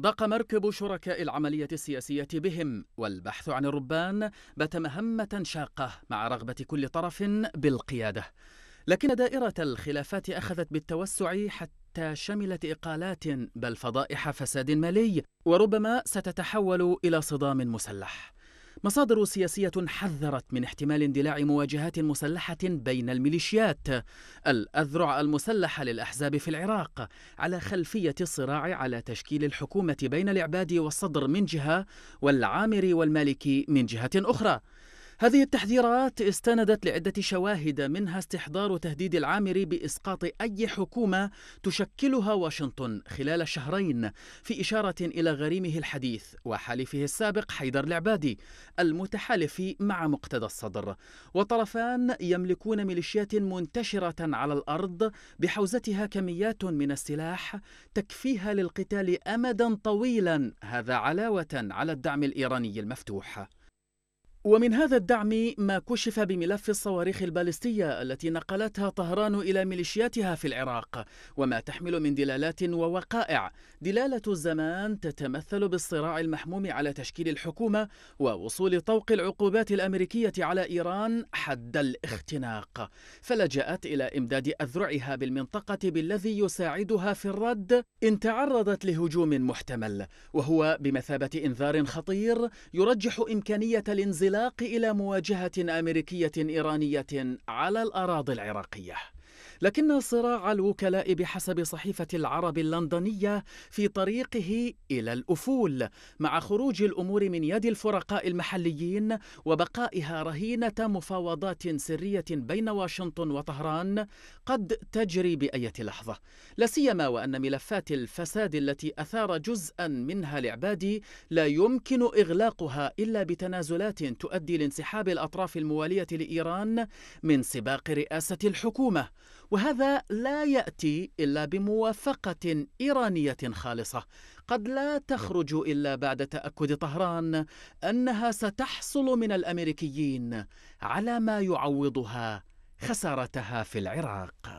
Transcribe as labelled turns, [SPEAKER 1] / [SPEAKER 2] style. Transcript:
[SPEAKER 1] ضاق مركب شركاء العملية السياسية بهم والبحث عن الربان بات مهمة شاقة مع رغبة كل طرف بالقيادة لكن دائرة الخلافات أخذت بالتوسع حتى شملت إقالات بل فضائح فساد مالي وربما ستتحول إلى صدام مسلح مصادر سياسية حذرت من احتمال اندلاع مواجهات مسلحة بين الميليشيات الأذرع المسلحة للأحزاب في العراق على خلفية الصراع على تشكيل الحكومة بين العبادي والصدر من جهة والعامري والمالكي من جهة أخرى هذه التحذيرات استندت لعدة شواهد منها استحضار تهديد العامري بإسقاط أي حكومة تشكلها واشنطن خلال شهرين في إشارة إلى غريمه الحديث وحليفه السابق حيدر العبادي المتحالف مع مقتدى الصدر والطرفان يملكون ميليشيات منتشرة على الأرض بحوزتها كميات من السلاح تكفيها للقتال أمدا طويلا هذا علاوة على الدعم الإيراني المفتوح ومن هذا الدعم ما كشف بملف الصواريخ البالستية التي نقلتها طهران إلى ميليشياتها في العراق وما تحمل من دلالات ووقائع دلالة الزمان تتمثل بالصراع المحموم على تشكيل الحكومة ووصول طوق العقوبات الأمريكية على إيران حد الاختناق فلجأت إلى إمداد أذرعها بالمنطقة بالذي يساعدها في الرد إن تعرضت لهجوم محتمل وهو بمثابة إنذار خطير يرجح إمكانية الانزلاق الانطلاق إلى مواجهة أمريكية إيرانية على الأراضي العراقية لكن صراع الوكلاء بحسب صحيفة العرب اللندنية في طريقه إلى الأفول مع خروج الأمور من يد الفرقاء المحليين وبقائها رهينة مفاوضات سرية بين واشنطن وطهران قد تجري بأية لحظة لا سيما وأن ملفات الفساد التي أثار جزءا منها العبادي لا يمكن إغلاقها إلا بتنازلات تؤدي لانسحاب الأطراف الموالية لإيران من سباق رئاسة الحكومة وهذا لا يأتي إلا بموافقة إيرانية خالصة قد لا تخرج إلا بعد تأكد طهران أنها ستحصل من الأمريكيين على ما يعوضها خسارتها في العراق